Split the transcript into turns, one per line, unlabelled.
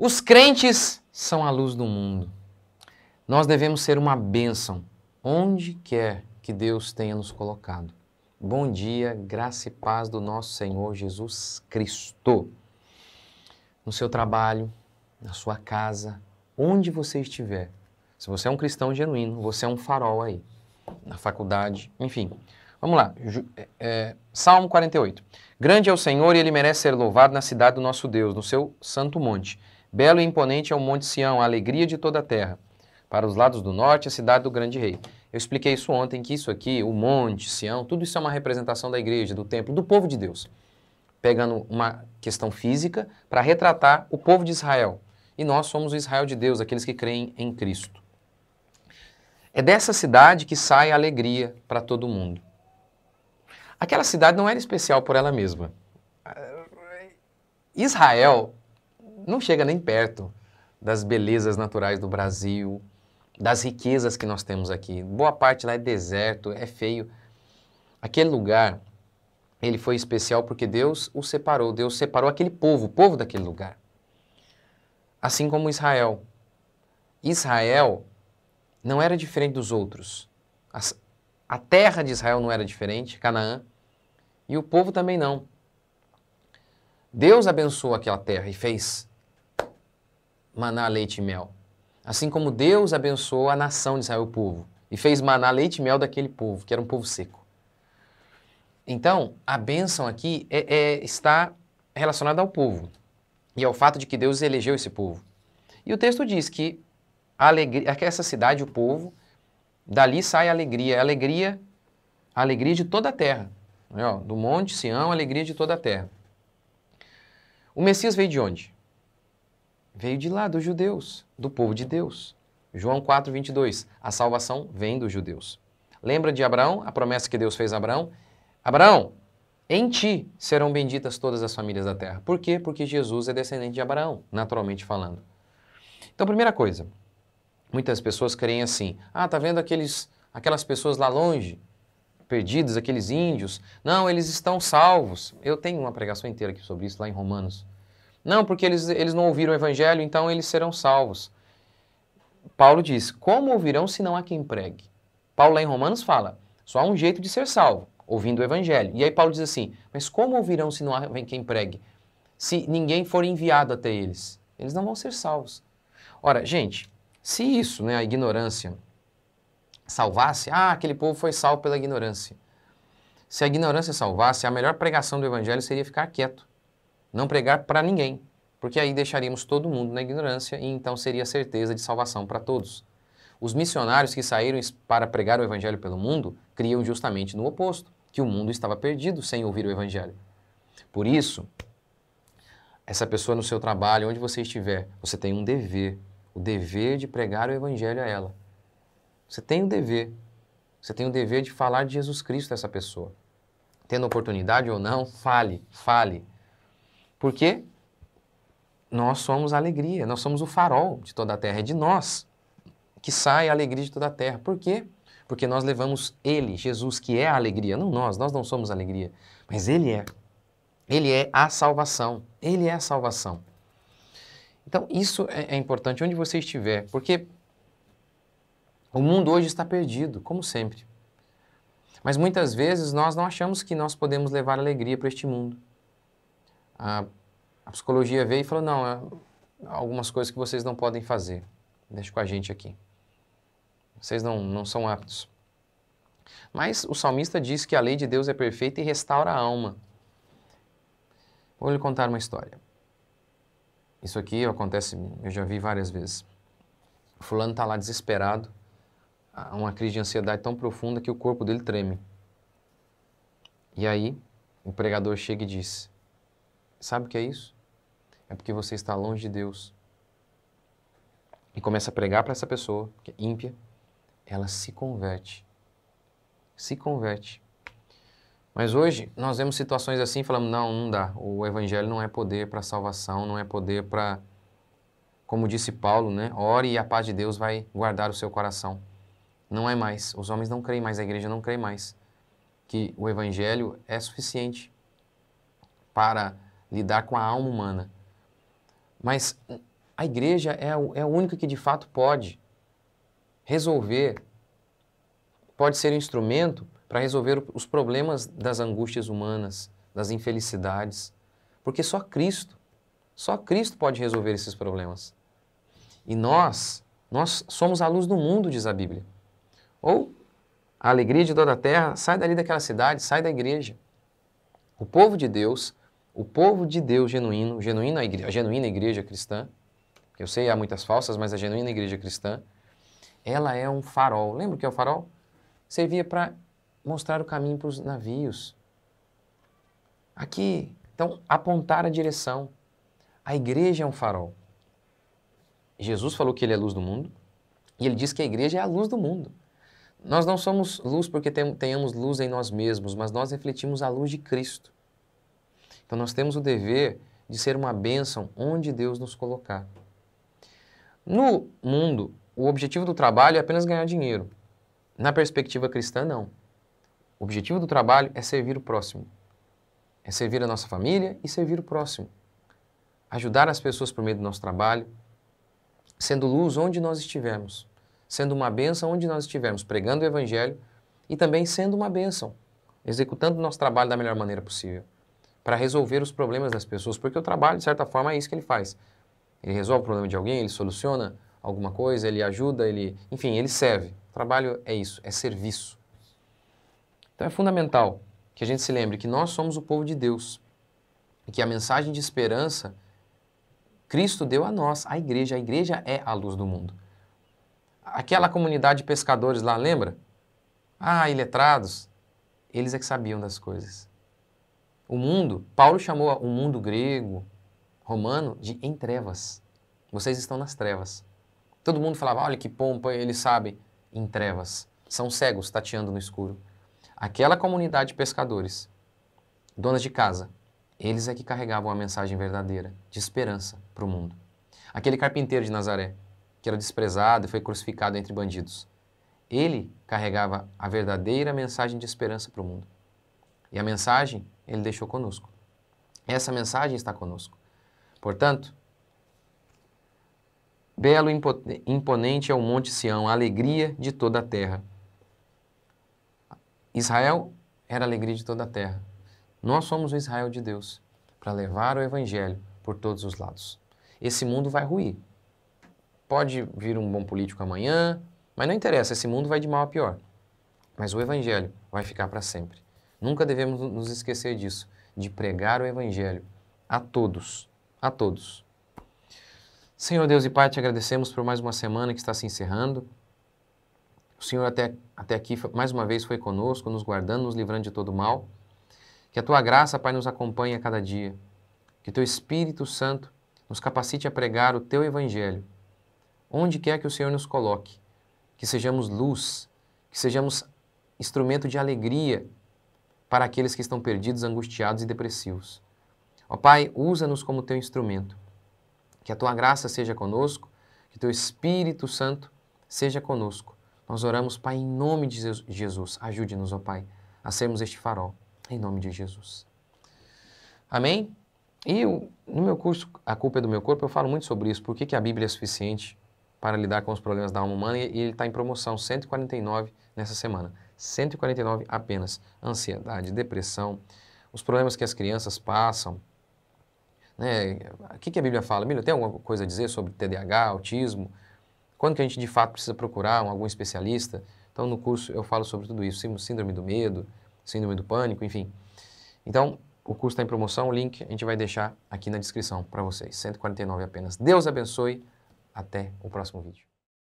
Os crentes são a luz do mundo. Nós devemos ser uma bênção onde quer que Deus tenha nos colocado. Bom dia, graça e paz do nosso Senhor Jesus Cristo. No seu trabalho, na sua casa, onde você estiver. Se você é um cristão genuíno, você é um farol aí. Na faculdade, enfim. Vamos lá. É, é, Salmo 48. Grande é o Senhor e ele merece ser louvado na cidade do nosso Deus, no seu santo monte. Belo e imponente é o Monte Sião, a alegria de toda a terra. Para os lados do norte, a cidade do grande rei. Eu expliquei isso ontem, que isso aqui, o monte, Sião, tudo isso é uma representação da igreja, do templo, do povo de Deus. Pegando uma questão física para retratar o povo de Israel. E nós somos o Israel de Deus, aqueles que creem em Cristo. É dessa cidade que sai a alegria para todo mundo. Aquela cidade não era especial por ela mesma. Israel não chega nem perto das belezas naturais do Brasil, das riquezas que nós temos aqui. Boa parte lá é deserto, é feio. Aquele lugar, ele foi especial porque Deus o separou, Deus separou aquele povo, o povo daquele lugar. Assim como Israel. Israel não era diferente dos outros. As, a terra de Israel não era diferente, Canaã, e o povo também não. Deus abençoou aquela terra e fez maná, leite e mel. Assim como Deus abençoou a nação de Israel, o povo, e fez maná, leite e mel daquele povo, que era um povo seco. Então, a bênção aqui é, é, está relacionada ao povo e ao fato de que Deus elegeu esse povo. E o texto diz que a alegria, que essa cidade, o povo, dali sai a alegria, a alegria, a alegria de toda a terra. Né, do monte Sião, a alegria de toda a terra. O Messias veio de onde? veio de lá, dos judeus, do povo de Deus. João 4, 22. A salvação vem dos judeus. Lembra de Abraão, a promessa que Deus fez a Abraão? Abraão, em ti serão benditas todas as famílias da terra. Por quê? Porque Jesus é descendente de Abraão, naturalmente falando. Então, primeira coisa, muitas pessoas creem assim: ah, tá vendo aqueles, aquelas pessoas lá longe, perdidos, aqueles índios? Não, eles estão salvos. Eu tenho uma pregação inteira aqui sobre isso lá em Romanos não, porque eles, eles não ouviram o evangelho, então eles serão salvos. Paulo diz: Como ouvirão se não há quem pregue? Paulo, lá em Romanos, fala: só há um jeito de ser salvo, ouvindo o evangelho. E aí Paulo diz assim: Mas como ouvirão se não há quem pregue? Se ninguém for enviado até eles, eles não vão ser salvos. Ora, gente, se isso, né, a ignorância, salvasse, ah, aquele povo foi salvo pela ignorância. Se a ignorância salvasse, a melhor pregação do evangelho seria ficar quieto. Não pregar para ninguém, porque aí deixaríamos todo mundo na ignorância e então seria certeza de salvação para todos. Os missionários que saíram para pregar o evangelho pelo mundo criam justamente no oposto, que o mundo estava perdido sem ouvir o evangelho. Por isso, essa pessoa no seu trabalho, onde você estiver, você tem um dever, o dever de pregar o evangelho a ela. Você tem o um dever. Você tem o um dever de falar de Jesus Cristo a essa pessoa. Tendo oportunidade ou não, fale, fale. Porque nós somos a alegria, nós somos o farol de toda a terra, é de nós que sai a alegria de toda a terra. Por quê? Porque nós levamos Ele, Jesus, que é a alegria, não nós, nós não somos a alegria, mas Ele é. Ele é a salvação, Ele é a salvação. Então, isso é, é importante onde você estiver, porque o mundo hoje está perdido, como sempre. Mas muitas vezes nós não achamos que nós podemos levar alegria para este mundo a, a psicologia veio e falou: não, é algumas coisas que vocês não podem fazer, deixe com a gente aqui. Vocês não, não são aptos. Mas o salmista diz que a lei de Deus é perfeita e restaura a alma. Vou lhe contar uma história. Isso aqui acontece, eu já vi várias vezes. O fulano está lá desesperado, uma crise de ansiedade tão profunda que o corpo dele treme. E aí, o pregador chega e diz: Sabe o que é isso? É porque você está longe de Deus. E começa a pregar para essa pessoa, que é ímpia, ela se converte. Se converte. Mas hoje nós vemos situações assim falando falamos: não, não dá. O evangelho não é poder para salvação, não é poder para. Como disse Paulo, né? Ore e a paz de Deus vai guardar o seu coração. Não é mais. Os homens não creem mais, a igreja não crê mais que o evangelho é suficiente para lidar com a alma humana. Mas a igreja é a, é a única que de fato pode resolver, pode ser um instrumento para resolver os problemas das angústias humanas, das infelicidades, porque só Cristo, só Cristo pode resolver esses problemas. E nós, nós somos a luz do mundo, diz a Bíblia. Ou a alegria de toda a terra, sai dali daquela cidade, sai da igreja. O povo de Deus o povo de Deus genuíno, genuína igreja, a genuína igreja cristã, eu sei há muitas falsas, mas a genuína igreja cristã, ela é um farol. Lembra o que é o farol? Servia para mostrar o caminho para os navios. Aqui, então, apontar a direção. A igreja é um farol. Jesus falou que ele é a luz do mundo, e ele diz que a igreja é a luz do mundo. Nós não somos luz porque tenhamos luz em nós mesmos, mas nós refletimos a luz de Cristo. Então nós temos o dever de ser uma bênção onde Deus nos colocar. No mundo, o objetivo do trabalho é apenas ganhar dinheiro. Na perspectiva cristã, não. O objetivo do trabalho é servir o próximo. É servir a nossa família e servir o próximo. Ajudar as pessoas por meio do nosso trabalho, sendo luz onde nós estivermos, sendo uma bênção onde nós estivermos, pregando o Evangelho e também sendo uma bênção, executando o nosso trabalho da melhor maneira possível para resolver os problemas das pessoas, porque o trabalho, de certa forma, é isso que ele faz. Ele resolve o problema de alguém, ele soluciona alguma coisa, ele ajuda, ele, enfim, ele serve. O trabalho é isso, é serviço. Então é fundamental que a gente se lembre que nós somos o povo de Deus e que a mensagem de esperança Cristo deu a nós, a igreja. A igreja é a luz do mundo. Aquela comunidade de pescadores lá, lembra? Ah, iletrados, eles é que sabiam das coisas. O mundo, Paulo chamou o mundo grego, romano, de em trevas. Vocês estão nas trevas. Todo mundo falava, olha que pompa, eles sabem, em trevas. São cegos, tateando no escuro. Aquela comunidade de pescadores, donas de casa, eles é que carregavam a mensagem verdadeira, de esperança para o mundo. Aquele carpinteiro de Nazaré, que era desprezado e foi crucificado entre bandidos, ele carregava a verdadeira mensagem de esperança para o mundo. E a mensagem ele deixou conosco. Essa mensagem está conosco. Portanto, belo e imponente é o Monte Sião, a alegria de toda a terra. Israel era a alegria de toda a terra. Nós somos o Israel de Deus para levar o Evangelho por todos os lados. Esse mundo vai ruir. Pode vir um bom político amanhã, mas não interessa, esse mundo vai de mal a pior. Mas o Evangelho vai ficar para sempre. Nunca devemos nos esquecer disso, de pregar o Evangelho a todos, a todos. Senhor Deus e Pai, te agradecemos por mais uma semana que está se encerrando. O Senhor até, até aqui, mais uma vez, foi conosco, nos guardando, nos livrando de todo mal. Que a Tua graça, Pai, nos acompanhe a cada dia. Que Teu Espírito Santo nos capacite a pregar o Teu Evangelho, onde quer que o Senhor nos coloque. Que sejamos luz, que sejamos instrumento de alegria para aqueles que estão perdidos, angustiados e depressivos. Ó Pai, usa-nos como teu instrumento. Que a tua graça seja conosco, que teu Espírito Santo seja conosco. Nós oramos, Pai, em nome de Jesus. Ajude-nos, ó Pai, a sermos este farol, em nome de Jesus. Amém? E eu, no meu curso, A Culpa é do Meu Corpo, eu falo muito sobre isso. Por que, a Bíblia é suficiente para lidar com os problemas da alma humana? E ele está em promoção, 149 nessa semana. 149 apenas ansiedade, depressão, os problemas que as crianças passam. Né? O que, que a Bíblia fala? Bíblia, tem alguma coisa a dizer sobre TDAH, autismo? Quando que a gente de fato precisa procurar algum especialista? Então, no curso eu falo sobre tudo isso, síndrome do medo, síndrome do pânico, enfim. Então, o curso está em promoção, o link a gente vai deixar aqui na descrição para vocês. 149 apenas. Deus abençoe. Até o próximo vídeo.